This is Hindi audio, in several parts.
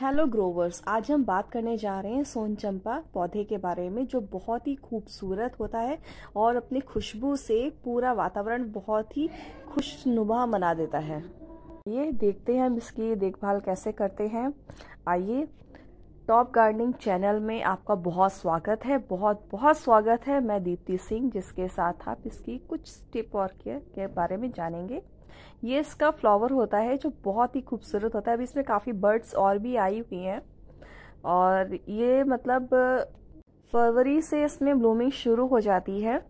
हेलो ग्रोवर्स आज हम बात करने जा रहे हैं सोन चंपा पौधे के बारे में जो बहुत ही खूबसूरत होता है और अपनी खुशबू से पूरा वातावरण बहुत ही खुशनुमा बना देता है ये देखते हैं हम इसकी देखभाल कैसे करते हैं आइए टॉप गार्डनिंग चैनल में आपका बहुत स्वागत है बहुत बहुत स्वागत है मैं दीप्ति सिंह जिसके साथ आप इसकी कुछ टिप और केयर के बारे में जानेंगे ये इसका फ्लावर होता है जो बहुत ही खूबसूरत होता है अभी इसमें काफ़ी बर्ड्स और भी आई हुई हैं और ये मतलब फरवरी से इसमें ब्लूमिंग शुरू हो जाती है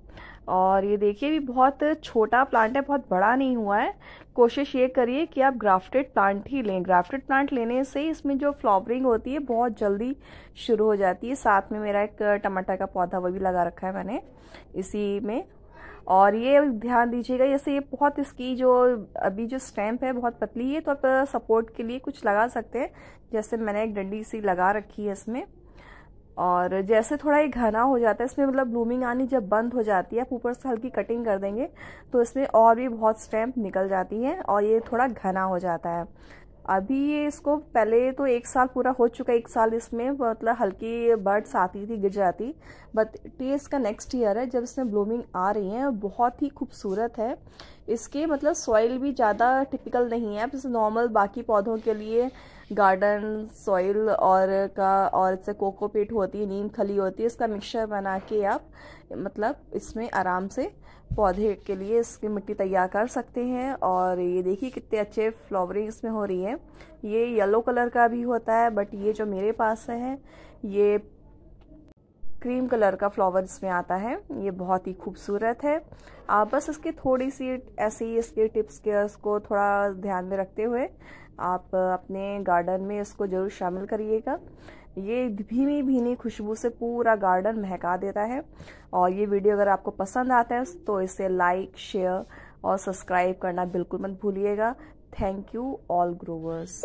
और ये देखिए भी बहुत छोटा प्लांट है बहुत बड़ा नहीं हुआ है कोशिश ये करिए कि आप ग्राफ्टेड प्लांट ही लें ग्राफ्टेड प्लांट लेने से इसमें जो फ्लावरिंग होती है बहुत जल्दी शुरू हो जाती है साथ में मेरा एक टमाटर का पौधा वो भी लगा रखा है मैंने इसी में और ये ध्यान दीजिएगा जैसे ये बहुत इसकी जो अभी जो स्टैम्प है बहुत पतली है तो आप सपोर्ट के लिए कुछ लगा सकते हैं जैसे मैंने एक डंडी सी लगा रखी है इसमें और जैसे थोड़ा ये घना हो जाता है इसमें मतलब ब्लूमिंग आनी जब बंद हो जाती है आप ऊपर से हल्की कटिंग कर देंगे तो इसमें और भी बहुत स्टैम्प निकल जाती है और ये थोड़ा घना हो जाता है अभी ये इसको पहले तो एक साल पूरा हो चुका है एक साल इसमें मतलब हल्की बर्ड्स आती थी गिर जाती बट टेस्ट इसका नेक्स्ट ईयर है जब इसमें ब्लूमिंग आ रही है बहुत ही खूबसूरत है इसके मतलब सॉइल भी ज़्यादा टिपिकल नहीं है जैसे नॉर्मल बाकी पौधों के लिए गार्डन सॉइल और का और इससे कोकोपीट होती है नीम खली होती है इसका मिक्सचर बना के आप मतलब इसमें आराम से पौधे के लिए इसकी मिट्टी तैयार कर सकते हैं और ये देखिए कितने अच्छे फ्लावरिंग इसमें हो रही है ये येलो कलर का भी होता है बट ये जो मेरे पास है ये क्रीम कलर का फ्लावर इसमें आता है ये बहुत ही खूबसूरत है आप बस इसके थोड़ी सी ऐसे ही इसके टिप्स केयर्स को थोड़ा ध्यान में रखते हुए आप अपने गार्डन में इसको जरूर शामिल करिएगा ये भीनी भीनी खुशबू से पूरा गार्डन महका देता है और ये वीडियो अगर आपको पसंद आता है तो इसे लाइक शेयर और सब्सक्राइब करना बिल्कुल मत भूलिएगा थैंक यू ऑल ग्रोवर्स